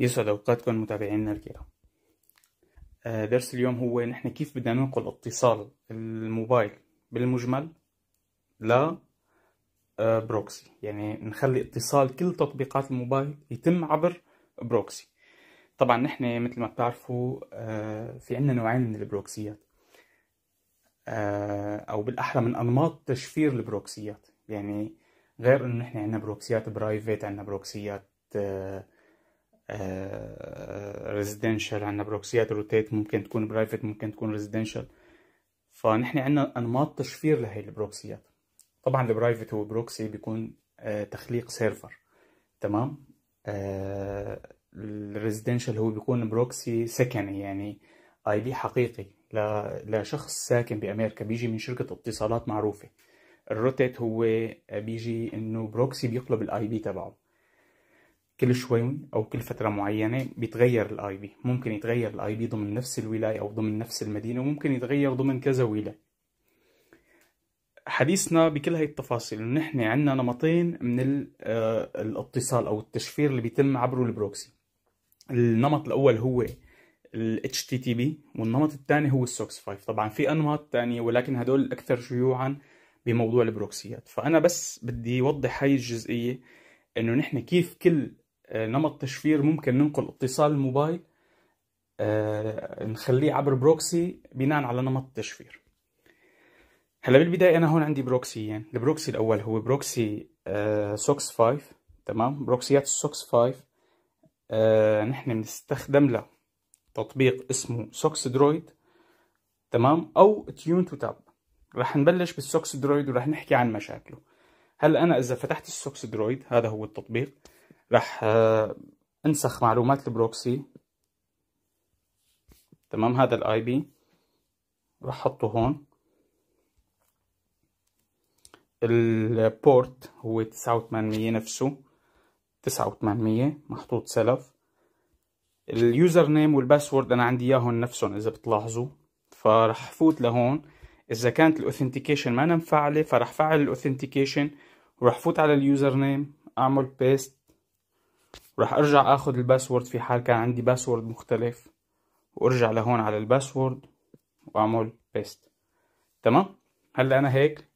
يسعد اوقاتكم متابعينا الكرام آه، درس اليوم هو نحن كيف بدنا ننقل اتصال الموبايل بالمجمل ل آه، بروكسي يعني نخلي اتصال كل تطبيقات الموبايل يتم عبر بروكسي طبعا نحن مثل ما بتعرفوا آه، في عندنا نوعين من البروكسيات او بالاحرى من انماط تشفير البروكسيات يعني غير انه نحن عندنا بروكسيات برايفت عندنا بروكسيات آه ريزيدنشال آه، عندنا بروكسيات روتيت ممكن تكون برايفت ممكن تكون ريزيدنشال فنحن عندنا انماط تشفير لهي البروكسيات طبعا البرايفت هو بروكسي بيكون آه تخليق سيرفر تمام آه الريزيدنشال هو بيكون بروكسي سكني يعني اي بي حقيقي لشخص ساكن بامريكا بيجي من شركه اتصالات معروفه الروتيت هو آه، بيجي انه بروكسي بيقلب الاي بي تبعه كل شوي او كل فتره معينه بيتغير الاي بي ممكن يتغير الاي بي ضمن نفس الولايه او ضمن نفس المدينه وممكن يتغير ضمن كذا ولايه حديثنا بكل هاي التفاصيل نحن عندنا نمطين من آه، الاتصال او التشفير اللي بيتم عبره البروكسي النمط الاول هو ال HTTP والنمط الثاني هو السوكس 5 طبعا في انماط ثانيه ولكن هدول الاكثر شيوعا بموضوع البروكسيات فانا بس بدي اوضح هاي الجزئيه انه نحن كيف كل آه، نمط تشفير ممكن ننقل اتصال الموبايل آه، نخليه عبر بروكسي بناء على نمط التشفير هلا بالبداية أنا هون عندي بروكسيين يعني البروكسي الأول هو بروكسي آه، سوكس 5 تمام بروكسيات سوكس 5 نحن بنستخدم له تطبيق اسمه سوكس درويد تمام او تيون تو تاب رح نبلش بالسوكس درويد ورح نحكي عن مشاكله هلا انا اذا فتحت السوكس درويد هذا هو التطبيق راح آه، انسخ معلومات البروكسي تمام هذا الاي بي رح احطه هون البورت هو تسعة وثمانمية نفسه تسعة وثمانمية محطوط سلف اليوزر نيم والباسورد انا عندي اياهم نفسهم اذا بتلاحظوا فرح فوت لهون اذا كانت الاوثنتيكيشن ما انا مفعله فرح فعل الاوثنتيكيشن وراح فوت على اليوزر نيم اعمل بيست وراح ارجع اخد الباسورد في حال كان عندي باسورد مختلف وارجع لهون على الباسورد واعمل بيست تمام هلا انا هيك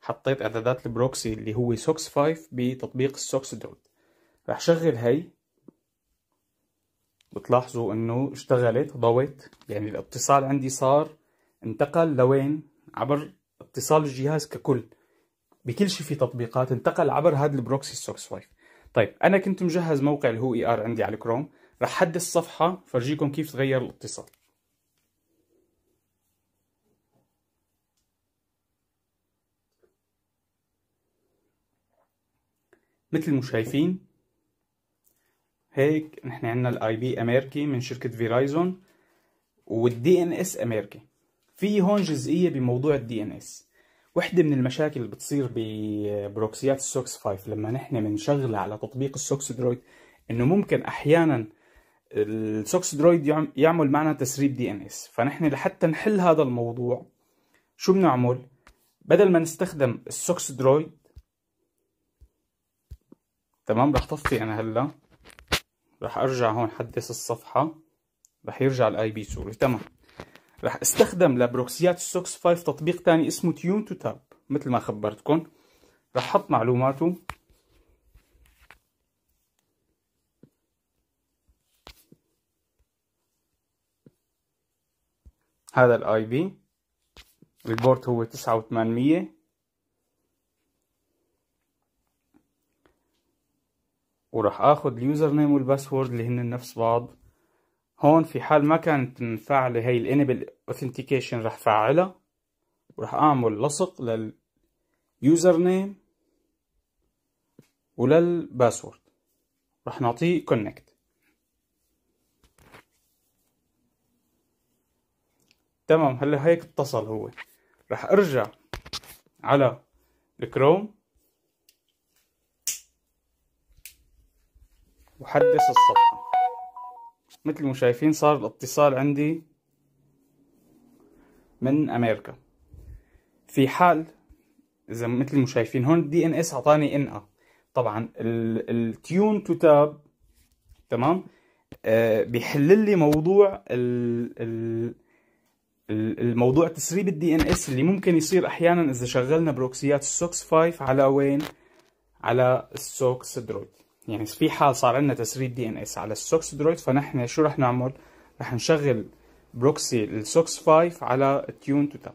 حطيت اعدادات البروكسي اللي هو سوكس 5 بتطبيق السوكس دوت راح شغل هي بتلاحظوا انه اشتغلت ضويت يعني الاتصال عندي صار انتقل لوين عبر اتصال الجهاز ككل بكل شيء في تطبيقات انتقل عبر هذا البروكسي سوكس 5 طيب انا كنت مجهز موقع اللي هو اي e ار عندي على الكروم رح حدث الصفحه فرجيكم كيف تغير الاتصال مثل ما شايفين هيك نحن عندنا الاي بي امريكي من شركه فيرايزون والدي ان اس امريكي في هون جزئيه بموضوع الدي ان اس واحدة من المشاكل اللي بتصير ببروكسيات السوكس 5 لما نحن بنشغل على تطبيق السوكس درويد انه ممكن احيانا السوكس درويد يعمل معنا تسريب دي ان اس فنحن لحتى نحل هذا الموضوع شو بنعمل بدل ما نستخدم السوكس درويد تمام رح طفي انا هلا رح ارجع هون حدث الصفحة رح يرجع الاي بي سوري تمام رح استخدم لبروكسيات السوكس 5 تطبيق ثاني اسمه تيون تو تاب مثل ما خبرتكم رح احط معلوماته هذا الاي بي البورت هو 9800 وراح اخذ اليوزر نيم والباسورد اللي هن نفس بعض هون في حال ما كانت مفعلة هي الانبل اوثنتيكيشن رح فعلها ورح اعمل لصق لليوزر نيم وللباسورد راح نعطيه كونكت تمام هلا هيك اتصل هو رح ارجع على الكروم وحدث الصفحه مثل ما شايفين صار الاتصال عندي من امريكا في حال اذا مثل ما شايفين هون الدي ان اس اعطاني ان ا طبعا التيون تو تاب تمام آه بيحل لي موضوع ال ال الموضوع تسريب الدي ان اس اللي ممكن يصير احيانا اذا شغلنا بروكسيات السوكس 5 على وين على السوكس درويد يعني في حال صار عندنا تسريب دي ان اس على السوكس درويد فنحن شو رح نعمل رح نشغل بروكسي السوكس 5 على تيون تو تاب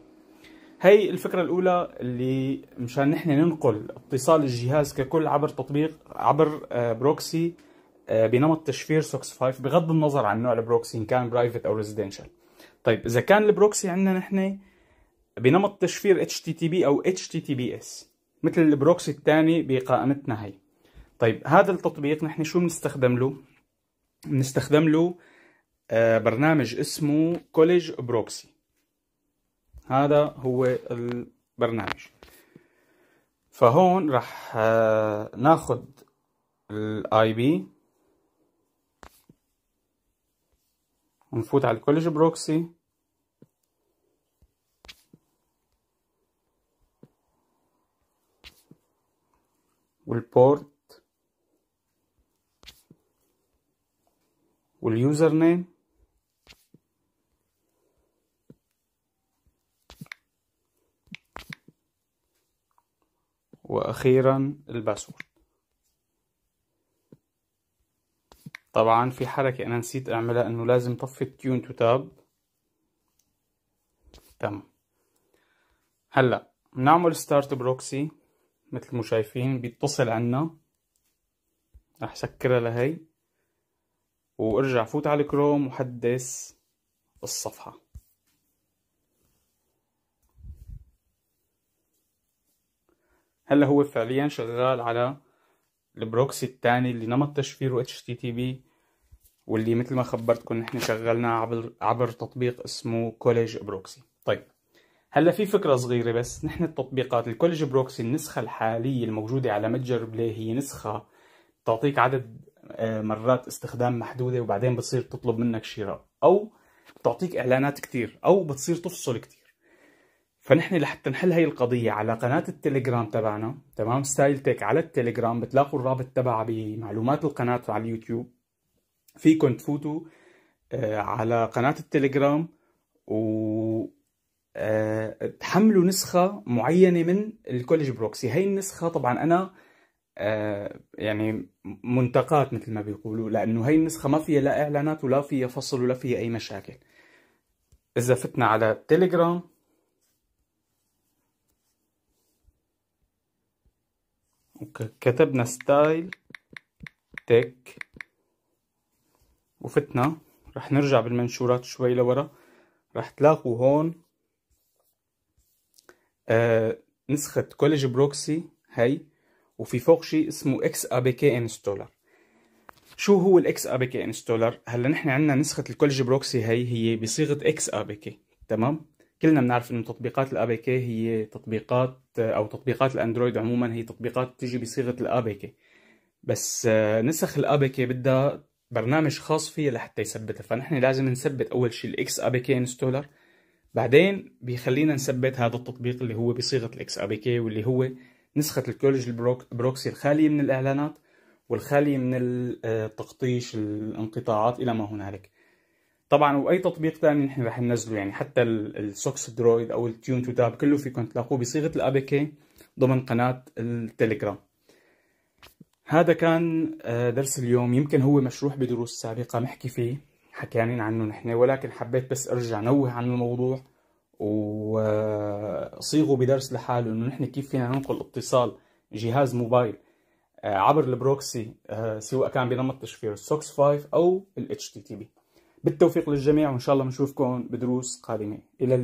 هي الفكرة الأولى اللي مشان نحن ننقل اتصال الجهاز ككل عبر تطبيق عبر آه، بروكسي آه، بنمط تشفير سوكس 5 بغض النظر عن نوع البروكسي إن كان برايفت أو ريزيدنشال طيب إذا كان البروكسي عندنا نحن بنمط تشفير اتش تي تي بي أو اتش تي تي بي اس مثل البروكسي الثاني بقائمتنا هي طيب هذا التطبيق نحن شو بنستخدم له بنستخدم له آه، برنامج اسمه كوليج بروكسي هذا هو البرنامج فهون راح آه، ناخذ الاي بي ونفوت على الكوليج بروكسي والبورت واليوزر نيم واخيرا الباسورد طبعا في حركة انا نسيت اعملها انه لازم طفي التيون تو تاب تمام هلا بنعمل ستارت بروكسي مثل ما شايفين بيتصل عنا رح سكرها لهي وارجع فوت على الكروم وحدث الصفحة هلا هو فعليا شغال على البروكسي الثاني اللي نمط تشفيره HTTP واللي مثل ما خبرتكم نحن شغلناه عبر عبر تطبيق اسمه كوليج بروكسي طيب هلا في فكره صغيره بس نحن التطبيقات الكوليج بروكسي النسخه الحاليه الموجوده على متجر بلاي هي نسخه بتعطيك عدد آه، مرات استخدام محدوده وبعدين بتصير تطلب منك شراء او بتعطيك اعلانات كثير او بتصير تفصل كثير فنحن لحتى نحل هي القضية على قناة التليجرام تبعنا تمام ستايل تيك على التليجرام بتلاقوا الرابط تبعها بمعلومات القناة على اليوتيوب فيكم تفوتوا آه، على قناة التليجرام و آه، تحملوا نسخة معينة من الكوليج بروكسي هي النسخة طبعا أنا آه، يعني منتقات مثل ما بيقولوا لانه هي النسخه ما فيها لا اعلانات ولا فيها فصل ولا فيها اي مشاكل اذا فتنا على تيليجرام كتبنا ستايل تك وفتنا رح نرجع بالمنشورات شوي لورا رح تلاقوا هون آه نسخة كوليج بروكسي هي وفي فوق شيء اسمه اكس ابي كي انستولر شو هو الاكس ابي كي انستولر هلا نحن عندنا نسخه الكولج بروكسي هي هي بصيغه اكس ابي كي تمام كلنا بنعرف انه تطبيقات الابي كي هي تطبيقات او تطبيقات الاندرويد عموما هي تطبيقات بتيجي بصيغه الابي كي بس آه، نسخ الابي كي بدها برنامج خاص فيها لحتى يثبتها فنحن لازم نثبت اول شيء الاكس ابي كي انستولر بعدين بيخلينا نثبت هذا التطبيق اللي هو بصيغه الاكس ابي كي واللي هو نسخة الكولج البروكسي الخالية من الإعلانات والخالية من التقطيش آه، الانقطاعات إلى ما هنالك طبعا واي تطبيق ثاني نحن رح ننزله يعني حتى السوكس درويد او التيون تو تاب كله فيكم تلاقوه بصيغه الابي كي ضمن قناه التليجرام هذا كان آه، درس اليوم يمكن هو مشروح بدروس سابقه محكي فيه حكينا عنه نحن ولكن حبيت بس ارجع نوه عن الموضوع وصيغوا بدرس لحاله انه نحن كيف فينا ننقل اتصال جهاز موبايل آه، عبر البروكسي آه، سواء كان بنمط تشفير السوكس 5 او تي HTTP بالتوفيق للجميع وان شاء الله بنشوفكم بدروس قادمه الى اللقاء